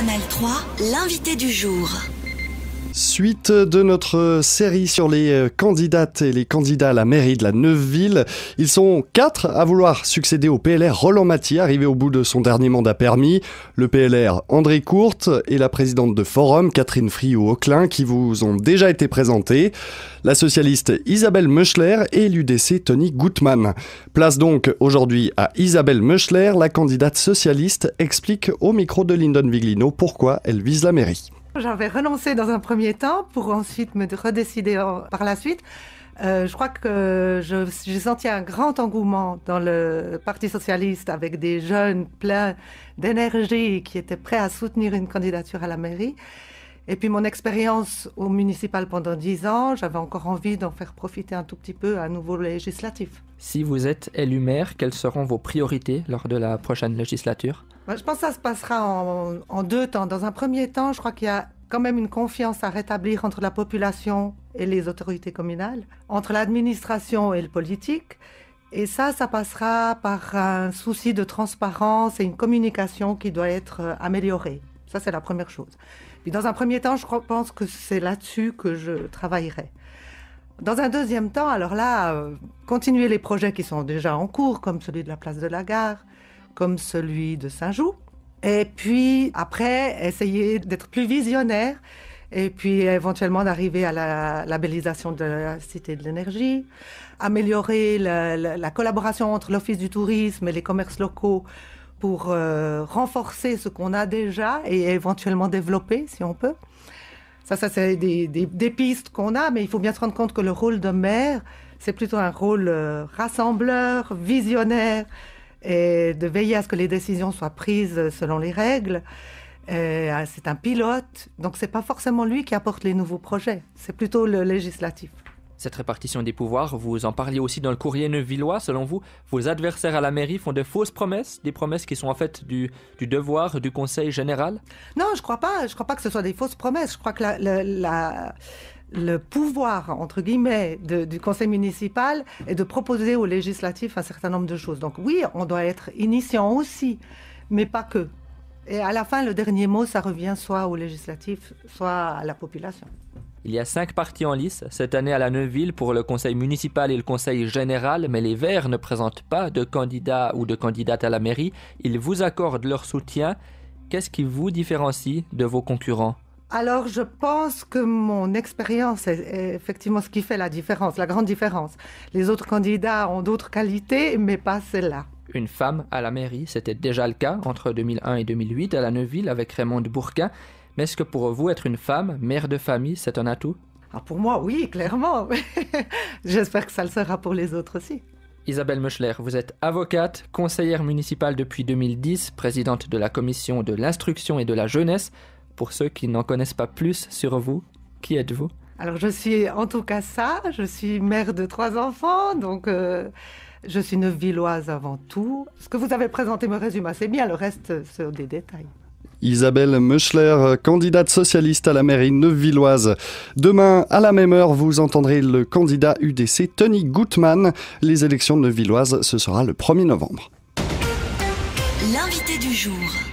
Canal 3, l'invité du jour. Suite de notre série sur les euh, candidates et les candidats à la mairie de la neuve Ils sont quatre à vouloir succéder au PLR Roland Maty, arrivé au bout de son dernier mandat permis. Le PLR André Courte et la présidente de Forum, Catherine Friou auclin qui vous ont déjà été présentées. La socialiste Isabelle Meuchler et l'UDC Tony Gutmann. Place donc aujourd'hui à Isabelle Meuchler, la candidate socialiste, explique au micro de Lyndon Viglino pourquoi elle vise la mairie. J'avais renoncé dans un premier temps pour ensuite me redécider par la suite. Euh, je crois que j'ai senti un grand engouement dans le Parti socialiste avec des jeunes pleins d'énergie qui étaient prêts à soutenir une candidature à la mairie. Et puis mon expérience au municipal pendant dix ans, j'avais encore envie d'en faire profiter un tout petit peu à nouveau législatif. Si vous êtes élu maire, quelles seront vos priorités lors de la prochaine législature je pense que ça se passera en, deux temps. Dans un premier temps, je crois qu'il y a quand même une confiance à rétablir entre la population et les autorités communales, entre l'administration et le politique. Et ça, ça passera par un souci de transparence et une communication qui doit être euh, améliorée. Ça, c'est la première chose. Puis dans un premier temps, je pense que c'est là-dessus que je travaillerai. Dans un deuxième temps, alors là, euh, continuer les projets qui sont déjà en cours, comme celui de la place de la gare, comme celui de Saint-Joux. Et puis après, essayer d'être plus visionnaire et puis éventuellement d'arriver à la labellisation de la Cité de l'énergie, améliorer la, collaboration entre l'Office du tourisme et les commerces locaux pour euh, renforcer ce qu'on a déjà et éventuellement développer si on peut. Ça, ça c'est des, pistes qu'on a, mais il faut bien se rendre compte que le rôle de maire, c'est plutôt un rôle euh, rassembleur, visionnaire, et de veiller à ce que les décisions soient prises selon les règles. Euh, c'est un pilote, donc ce n'est pas forcément lui qui apporte les nouveaux projets, c'est plutôt le législatif. Cette répartition des pouvoirs, vous en parliez aussi dans le courrier neuvillois, selon vous, vos adversaires à la mairie font de fausses promesses, des promesses qui sont en fait du, devoir du conseil général Non, je crois pas, je crois pas que ce soit des fausses promesses, je crois que la le pouvoir, entre guillemets, du conseil municipal est de proposer au législatif un certain nombre de choses. Donc oui, on doit être initiant aussi, mais pas que. Et à la fin, le dernier mot, ça revient soit au législatif, soit à la population. Il y a cinq partis en lice cette année à la Neuville pour le conseil municipal et le conseil général, mais les Verts ne présentent pas de candidat ou de candidate à la mairie. Ils vous accordent leur soutien. Qu'est-ce qui vous différencie de vos concurrents alors, je pense que mon expérience est, effectivement ce qui fait la différence, la grande différence. Les autres candidats ont d'autres qualités, mais pas celle-là. Une femme à la mairie, c'était déjà le cas entre 2001 et 2008 à la Neuville avec Raymond Bourquin. Mais est-ce que pour vous, être une femme, mère de famille, c'est un atout ah, Pour moi, oui, clairement. J'espère que ça le sera pour les autres aussi. Isabelle Meuchler, vous êtes avocate, conseillère municipale depuis 2010, présidente de la commission de l'instruction et de la jeunesse pour ceux qui n'en connaissent pas plus sur vous, qui êtes-vous Alors je suis en tout cas ça, je suis mère de trois enfants, donc euh, je suis neuvilloise avant tout. Ce que vous avez présenté me résume assez bien, le reste euh, c'est des détails. Isabelle Meuchler, euh, candidate socialiste à la mairie neuvilloise. Demain, à la même heure, vous entendrez le candidat UDC Tony Gutmann. Les élections neuvilloises, ce sera le 1er novembre. L'invité du jour.